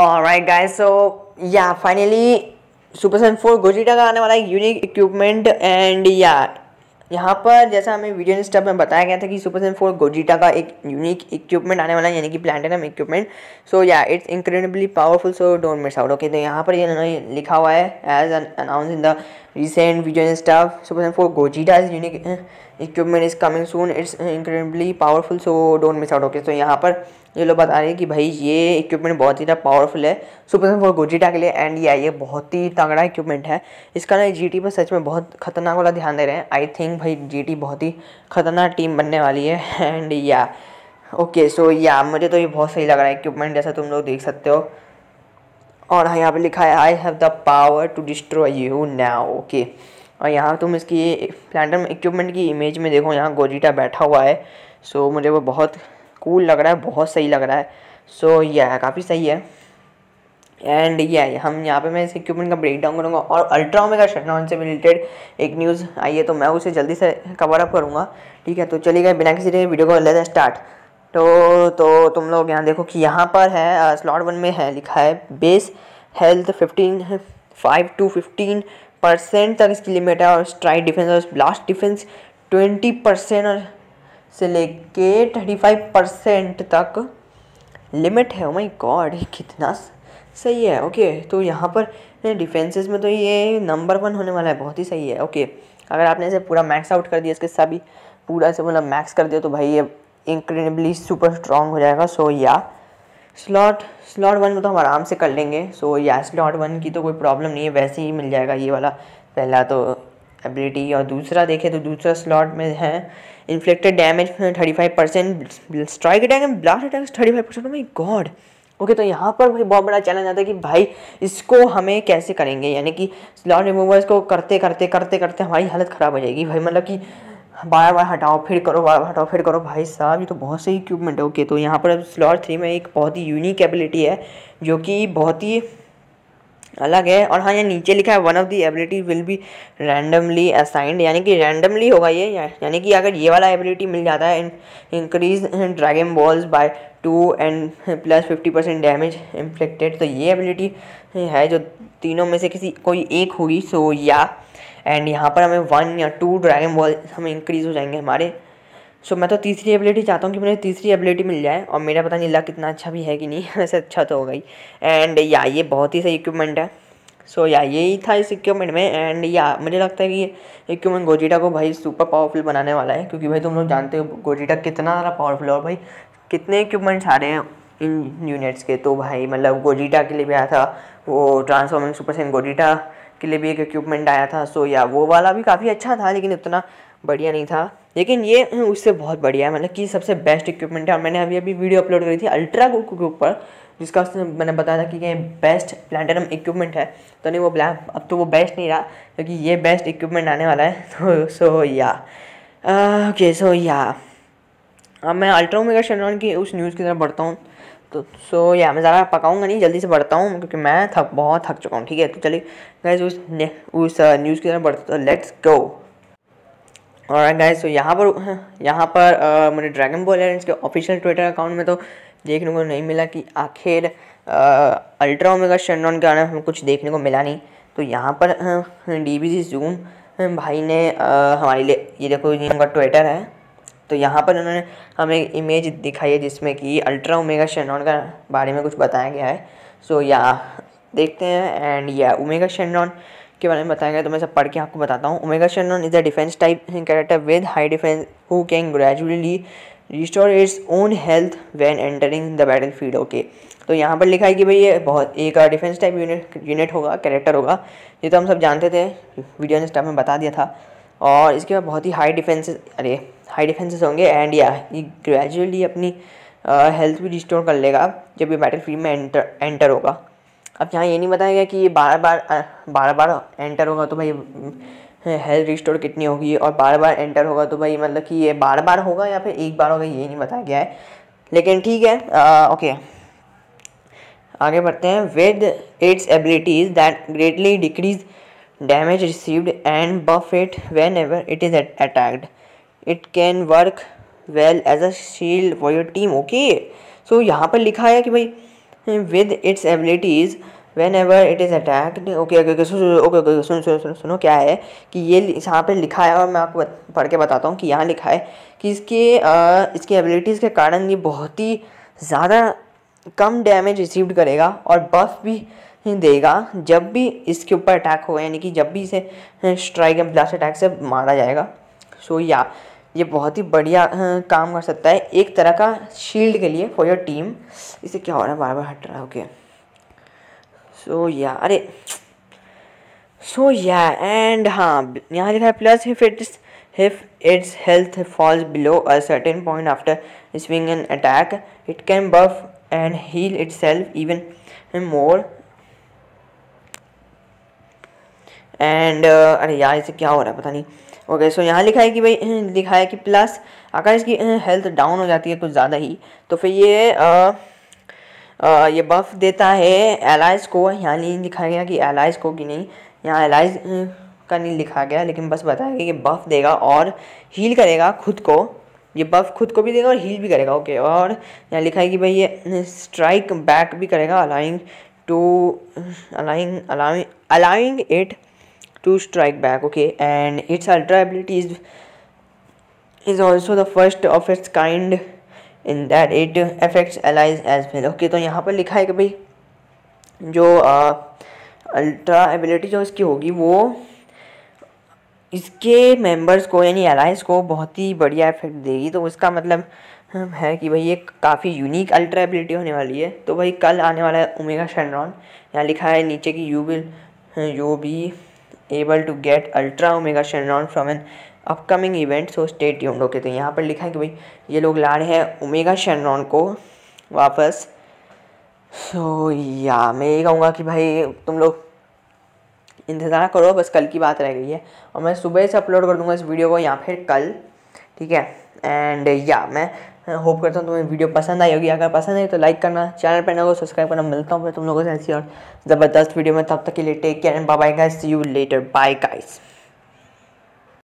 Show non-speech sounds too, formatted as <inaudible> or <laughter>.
Alright guys so yeah finally super Saiyan four Gogeta का आने वाला एक यूनिक इक्विपमेंट एंड या यहाँ पर जैसा हमें वीडियो ने स्टेप में बताया गया था कि सुपर सन फोर गोजीटा का एक यूनिक इक्विपमेंट आने वाला है यानी कि platinum equipment so yeah it's incredibly powerful so don't miss out okay तो यहाँ पर ये लिखा हुआ है as announce in the recent video in staff super Saiyan four Gogeta is unique equipment is coming soon it's incredibly powerful so don't miss out okay so यहाँ पर ये लोग बता रहे हैं कि भाई ये इक्विपमेंट बहुत ही ज़्यादा पावरफुल है सुपर फॉर गोजीटा के लिए एंड ये ये बहुत ही तगड़ा इक्विपमेंट है इसका ना जी पर सच में बहुत खतरनाक वाला ध्यान दे रहे हैं आई थिंक भाई जी बहुत ही खतरनाक टीम बनने वाली है एंड या ओके सो या मुझे तो ये बहुत सही लग रहा है इक्विपमेंट जैसा तुम लोग देख सकते हो और यहाँ पे लिखा है I have the power to destroy you now okay और यहाँ तुम इसकी प्लैंडम इक्विपमेंट की इमेज में देखो यहाँ गोजीटा बैठा हुआ है सो मुझे वो बहुत कूल लग रहा है बहुत सही लग रहा है सो यह काफ़ी सही है एंड ये yeah, हम यहाँ पे मैं इस इक्विपमेंट का ब्रेक डाउन करूँगा और अल्ट्रा ओमेगा शटडाउन से रिलेटेड एक न्यूज़ आई है तो मैं उसे जल्दी से कवर अप करूँगा ठीक है तो चलिए बिना किसी वीडियो को लेते स्टार्ट तो तो तुम लोग यहाँ देखो कि यहाँ पर है स्लॉट वन में है लिखा है base health fifteen five to fifteen percent तक इसकी लिमिट है और स्ट्राइक डिफेंस और ब्लास्ट डिफेंस ट्वेंटी परसेंट से लेके थर्टी फाइव परसेंट तक लिमिट है माई oh गॉड कितना सही है ओके तो यहाँ पर डिफेंसेस में तो ये नंबर वन होने वाला है बहुत ही सही है ओके अगर आपने इसे पूरा मैक्स आउट कर दिया इसके सभी पूरा से मतलब मैक्स कर दिया तो भाई ये इनक्रेडिबली सुपर स्ट्रांग हो जाएगा सो या स्लॉट स्लॉट वन को तो हम आराम से कर लेंगे सो या स्लॉट वन की तो कोई प्रॉब्लम नहीं है वैसे ही मिल जाएगा ये वाला पहला तो एबिलिटी और दूसरा देखें तो दूसरा स्लॉट में है inflicted damage thirty five percent strike attack and blast attack thirty five percent my god okay तो यहाँ पर भाई बहुत बड़ा चैलेंज आता है कि भाई इसको हमें कैसे करेंगे यानी कि स्लॉट रिमूवर्स को करते करते करते करते हमारी हालत ख़राब हो जाएगी भाई मतलब कि बार बार हटाओ फिर करो बार बार हटाओ फिर करो भाई साहब ये तो बहुत सही इक्विपमेंट है ओके तो यहाँ पर स्लॉट थ्री में एक बहुत ही यूनिक एबिलिटी है जो कि बहुत ही अलग है और हाँ यहाँ नीचे लिखा है one of the ability will be randomly assigned यानी कि रैंडमली होगा ये यानी कि अगर ये वाला एबिलिटी मिल जाता है increase dragon balls by two and plus fifty percent damage inflicted तो ये एबिलिटी है जो तीनों में से किसी कोई एक होगी सो या एंड यहाँ पर हमें वन या टू ड्रैगन बॉल्स हमें इंक्रीज हो जाएंगे हमारे सो मैं तो तीसरी एबिलिटी चाहता हूँ कि मुझे तीसरी एबिलिटी मिल जाए और मेरा पता नहीं लग इतना अच्छा भी है कि नहीं <laughs> वैसे अच्छा तो हो गई एंड या ये बहुत ही सही इक्विपमेंट है सो या यही था इस इक्विपमेंट में एंड या मुझे लगता है कि ये इक्विपमेंट गोजीटा को भाई सुपर पावरफुल बनाने वाला है क्योंकि भाई तुम लोग जानते हो गोजीटा कितना ज़्यादा पावरफुल है और भाई कितने इक्विपमेंट्स आ रहे हैं इन यूनिट्स के तो भाई मतलब गोजीटा के लिए भी आया था वो ट्रांसफॉर्मिंग सुपर सेंट गोजीटा के लिए भी एक इक्विपमेंट आया था सो या वो वाला भी काफ़ी अच्छा था लेकिन उतना बढ़िया नहीं था लेकिन ये हम्म, उससे बहुत बढ़िया है मतलब कि सबसे बेस्ट इक्विपमेंट है और मैंने अभी अभी वीडियो अपलोड करी थी अल्ट्रा गुक के ऊपर जिसका उसने मैंने बताया था कि ये बेस्ट प्लैटिनम इक्विपमेंट है तो नहीं वो ब्लैक अब तो वो बेस्ट नहीं रहा क्योंकि ये बेस्ट इक्विपमेंट आने वाला है <laughs> तो सो या ओके सो या अब मैं अल्ट्रा मेगा शनरॉन की उस न्यूज़ की तरफ बढ़ता हूँ तो सो या मैं ज़्यादा पकाऊंगा नहीं जल्दी से बढ़ता हूँ क्योंकि मैं थक बहुत थक चुका हूँ ठीक है तो चलिए गैस उस उस न्यूज़ uh, की तरफ बढ़ता लेट्स गो और गाइस तो यहाँ पर यहाँ पर मुझे ड्रैगन बॉल एयरलाइंस के ऑफिशियल ट्विटर अकाउंट में तो देखने को नहीं मिला कि आखिर अल्ट्रा ओमेगा शनडॉन के बारे में हमें कुछ देखने को मिला नहीं तो यहाँ पर डी बी जी जूम भाई ने आ, uh, हमारे लिए ये देखो जी उनका ट्विटर है तो यहाँ पर उन्होंने हमें इमेज दिखाई है जिसमें कि अल्ट्रा ओमेगा शेनॉन का बारे में कुछ बताया गया है सो या देखते हैं एंड या ओमेगा शेनॉन के बारे में बताया गया तो मैं सब पढ़ के आपको बताता हूँ Omega Shenron is a defence type character with high defence who can gradually restore its own health when entering the battle field okay तो यहाँ पर लिखा है कि भाई ये बहुत एक डिफेंस टाइप यूनिट यूनिट होगा कैरेक्टर होगा ये तो हम सब जानते थे वीडियो ने स्टाफ में बता दिया था और इसके बाद बहुत ही हाई डिफेंसेस अरे हाई डिफेंसेस होंगे एंड या ये ग्रेजुअली अपनी हेल्थ भी रिस्टोर कर लेगा जब ये बैटल फील्ड में एंटर एंटर होगा अब यहाँ ये नहीं बताया गया कि ये बार बार बार बार एंटर होगा तो भाई हेल्थ हम्म, रिस्टोर कितनी होगी और बार बार एंटर होगा तो भाई मतलब कि ये बार बार होगा या फिर एक बार होगा ये नहीं बताया गया है लेकिन ठीक है आ, ओके आगे बढ़ते हैं with its abilities that greatly decrease damage received and buff it whenever it is attacked it can work well as a shield for your team okay so यहाँ पर लिखा है कि भाई with its abilities whenever it is attacked okay okay okay okay okay सुनो सुनो सुनो सुनो क्या है कि ये यहाँ पे लिखा है और मैं आपको पढ़ के बताता हूँ कि यहाँ लिखा है कि इसके आ, इसकी एबिलिटीज़ के कारण ये बहुत ही ज़्यादा कम डैमेज रिसीव करेगा और बफ भी देगा जब भी इसके ऊपर अटैक हो यानी कि जब भी इसे स्ट्राइक एंड ब्लास्ट अटैक से मारा जाएगा सो so, या yeah. ये बहुत ही बढ़िया काम कर सकता है एक तरह का शील्ड के लिए फॉर योर टीम इसे क्या हो रहा है बार बार हट रहा है ओके सो या अरे सो या एंड हाँ यहाँ लिखा है plus if its if its health falls below a certain point after swing an attack it can buff and heal itself even more and अरे यार इसे क्या हो रहा है पता नहीं ओके सो यहाँ लिखा है कि भाई हम्म, लिखा है कि प्लस अगर इसकी हेल्थ डाउन हो जाती है कुछ ज़्यादा ही तो फिर ये आ, आ, ये बफ देता है एलाइज को यहाँ नहीं लिखा गया कि एलाइज को कि नहीं यहाँ एलाइज हम्म, का नहीं लिखा गया लेकिन बस बताया गया कि बफ देगा और हील करेगा खुद को ये बफ खुद को भी देगा और हील भी करेगा ओके और यहाँ लिखा है कि भाई ये स्ट्राइक हम्म, बैक भी करेगा allowing to allowing allowing allowing it to strike back okay and its ultra ability is is also the first of its kind in that it affects allies as well okay तो यहाँ पर लिखा है कि भाई जो अल्ट्रा uh, एबिलिटी जो इसकी होगी वो इसके मेंबर्स को यानी एलाइज को बहुत ही बढ़िया इफेक्ट देगी तो उसका मतलब हम्म, है कि भाई ये काफ़ी यूनिक अल्ट्रा एबिलिटी होने वाली है तो भाई कल आने वाला है ओमेगा शेनरॉन यहाँ लिखा है नीचे की you will you be able to get ultra omega Shenron from an upcoming event so stay tuned okay तो यहाँ पर लिखा है कि भाई ये लोग ला रहे हैं ओमेगा शेनरॉन को वापस सो so, या yeah, मैं ये कहूँगा कि भाई तुम लोग इंतज़ार करो बस कल की बात रह गई है और मैं सुबह से अपलोड कर दूँगा इस वीडियो को या फिर कल ठीक है एंड या yeah, मैं होप करता हूँ तुम्हें वीडियो पसंद आई होगी अगर पसंद आई तो लाइक करना चैनल पर ना को सब्सक्राइब करना मिलता हूँ फिर तुम लोगों से ऐसी और ज़बरदस्त वीडियो में तब तक के लिए take care and bye guys see you later bye guys